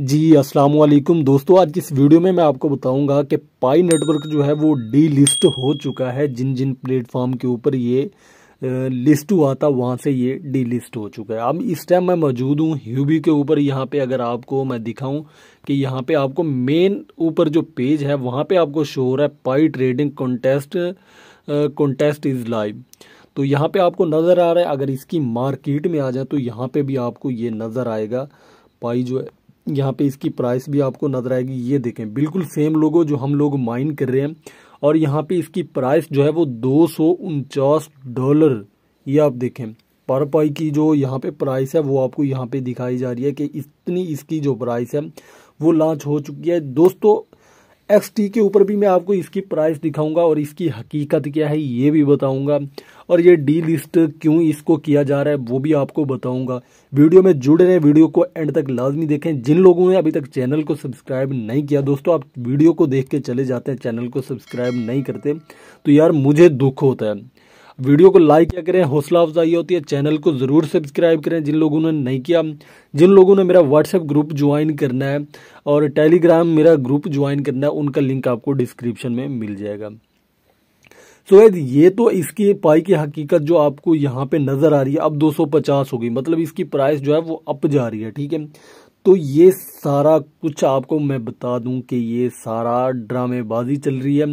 जी अस्सलाम वालेकुम दोस्तों आज इस वीडियो में मैं आपको बताऊंगा कि पाई नेटवर्क जो है वो डी लिस्ट हो चुका है जिन जिन प्लेटफॉर्म के ऊपर ये लिस्ट हुआ था वहाँ से ये डी लिस्ट हो चुका है अब इस टाइम मैं मौजूद हूँ ह्यूबी के ऊपर यहाँ पे अगर आपको मैं दिखाऊँ कि यहाँ पे आपको मेन ऊपर जो पेज है वहाँ पे आपको शो हो रहा है Pi trading contest contest is live तो यहाँ पर आपको नज़र आ रहा है अगर इसकी मार्केट में आ जाए तो यहाँ पर भी आपको ये नज़र आएगा पाई जो है यहाँ पे इसकी प्राइस भी आपको नजर आएगी ये देखें बिल्कुल सेम लोगो जो हम लोग माइन कर रहे हैं और यहाँ पे इसकी प्राइस जो है वो दो डॉलर ये आप देखें पर पाई की जो यहाँ पे प्राइस है वो आपको यहाँ पे दिखाई जा रही है कि इतनी इसकी जो प्राइस है वो लॉन्च हो चुकी है दोस्तों एक्स टी के ऊपर भी मैं आपको इसकी प्राइस दिखाऊंगा और इसकी हकीकत क्या है ये भी बताऊंगा और ये डी लिस्ट क्यों इसको किया जा रहा है वो भी आपको बताऊंगा वीडियो में जुड़े रहे वीडियो को एंड तक लाजमी देखें जिन लोगों ने अभी तक चैनल को सब्सक्राइब नहीं किया दोस्तों आप वीडियो को देख के चले जाते हैं चैनल को सब्सक्राइब नहीं करते तो यार मुझे दुख होता है वीडियो को लाइक किया करें हौसला अफजाई होती है चैनल को ज़रूर सब्सक्राइब करें जिन लोगों ने नहीं किया जिन लोगों ने मेरा व्हाट्सएप ग्रुप ज्वाइन करना है और टेलीग्राम मेरा ग्रुप ज्वाइन करना है उनका लिंक आपको डिस्क्रिप्शन में मिल जाएगा सो so, ये तो इसकी पाई की हकीकत जो आपको यहाँ पे नज़र आ रही है अब 250 हो गई मतलब इसकी प्राइस जो है वो अप जा रही है ठीक है तो ये सारा कुछ आपको मैं बता दूं कि ये सारा ड्रामेबाजी चल रही है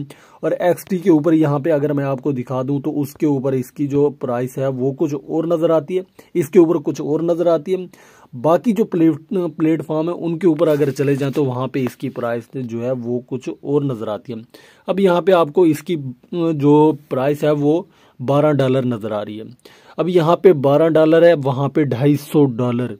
और एक्स के ऊपर यहाँ पे अगर मैं आपको दिखा दूं तो उसके ऊपर इसकी जो प्राइस है वो कुछ और नज़र आती है इसके ऊपर कुछ और नज़र आती है बाकी जो प्लेट प्लेटफॉर्म है उनके ऊपर अगर चले जाएं तो वहाँ पे इसकी प्राइस जो है वो कुछ और नज़र आती है अब यहाँ पे आपको इसकी जो प्राइस है वो बारह डॉलर नज़र आ रही है अब यहाँ पे बारह डॉलर है वहाँ पे ढाई सौ डॉलर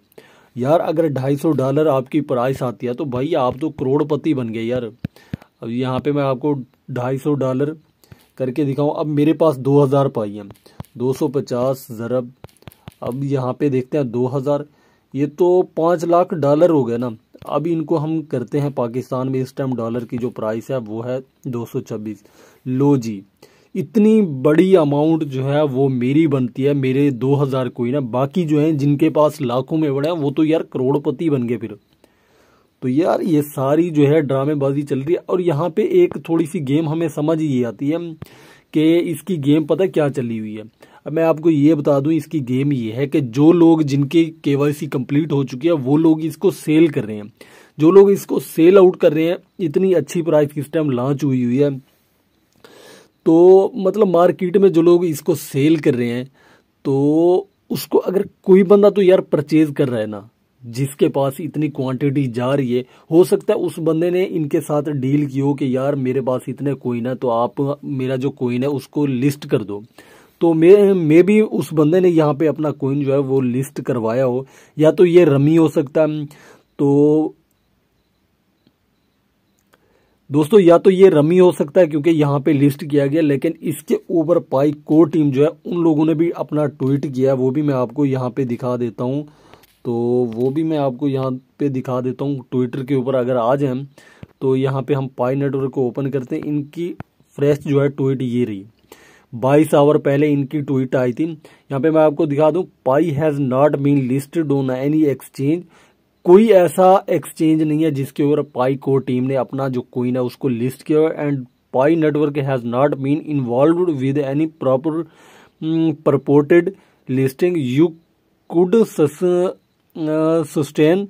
यार अगर ढाई सौ डॉलर आपकी प्राइस आती है तो भाई आप तो करोड़पति बन गए यार अब यहाँ पे मैं आपको ढाई सौ डॉलर करके दिखाऊँ अब मेरे पास दो हज़ार पाई हैं दो सौ पचास ज़रब अब यहाँ पे देखते हैं दो हज़ार ये तो पाँच लाख डॉलर हो गया ना अब इनको हम करते हैं पाकिस्तान में इस टाइम डॉलर की जो प्राइस है वो है दो सौ छब्बीस लो जी इतनी बड़ी अमाउंट जो है वो मेरी बनती है मेरे दो हज़ार कोई ना बाकी जो हैं जिनके पास लाखों में बड़ा है वो तो यार करोड़पति बन गए फिर तो यार ये सारी जो है ड्रामेबाजी चल रही है और यहाँ पे एक थोड़ी सी गेम हमें समझ ही आती है कि इसकी गेम पता क्या चली हुई है अब मैं आपको ये बता दूं इसकी गेम ये है कि जो लोग जिनके के वाई सी कम्प्लीट हो चुकी है वो लोग इसको सेल कर रहे हैं जो लोग इसको सेल आउट कर रहे हैं इतनी अच्छी प्राइस किस टाइम लॉन्च हुई हुई है तो मतलब मार्केट में जो लोग इसको सेल कर रहे हैं तो उसको अगर कोई बंदा तो यार परचेज कर रहा है ना जिसके पास इतनी क्वांटिटी जा रही है हो सकता है उस बंदे ने इनके साथ डील की हो कि यार मेरे पास इतने कोइन है तो आप मेरा जो कोइन है उसको लिस्ट कर दो तो मे मे भी उस बंदे ने यहाँ पे अपना कोइन जो है वो लिस्ट करवाया हो या तो ये रमी हो सकता है तो दोस्तों या तो ये रमी हो सकता है क्योंकि यहाँ पे लिस्ट किया गया लेकिन इसके ऊपर पाई कोर टीम जो है उन लोगों ने भी अपना ट्वीट किया वो भी मैं आपको यहाँ पे दिखा देता हूँ तो वो भी मैं आपको यहाँ पे दिखा देता हूँ ट्विटर के ऊपर अगर आ जाए तो यहाँ पे हम पाई नेटवर्क को ओपन करते हैं इनकी फ्रेश जो है ट्वीट ये रही बाईस आवर पहले इनकी ट्वीट आई थी यहाँ पे मैं आपको दिखा दूँ Pi has not been listed on any exchange कोई ऐसा एक्सचेंज नहीं है जिसके ऊपर पाई कोर टीम ने अपना जो कोइन है उसको लिस्ट किया and Pi network has not been involve with any proper purported listing you could sustain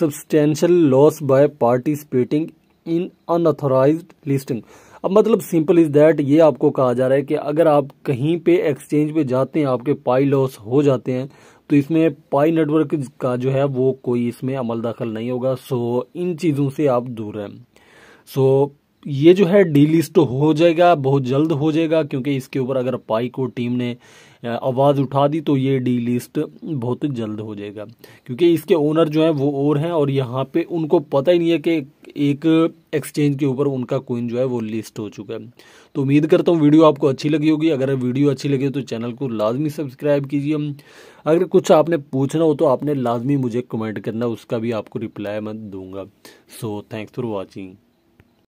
substantial loss by participating in unauthorise listing अब मतलब सिंपल इज दैट ये आपको कहा जा रहा है कि अगर आप कहीं पे एक्सचेंज पे जाते हैं आपके पाई लॉस हो जाते हैं तो इसमें पाई नेटवर्क का जो है वो कोई इसमें अमल दाखिल नहीं होगा सो इन चीज़ों से आप दूर रहें सो ये जो है डी लिस्ट हो जाएगा बहुत जल्द हो जाएगा क्योंकि इसके ऊपर अगर पाई को टीम ने आवाज़ उठा दी तो ये डी लिस्ट बहुत जल्द हो जाएगा क्योंकि इसके ओनर जो हैं वो और हैं और यहाँ पे उनको पता ही नहीं है कि एक एक्सचेंज के ऊपर उनका कोइन जो है वो लिस्ट हो चुका है तो उम्मीद करता हूँ वीडियो आपको अच्छी लगी होगी अगर वीडियो अच्छी लगी तो चैनल को लाजमी सब्सक्राइब कीजिए अगर कुछ आपने पूछना हो तो आपने लाजमी मुझे कमेंट करना उसका भी आपको रिप्लाई मैं दूंगा सो थैंक्स फॉर वॉचिंग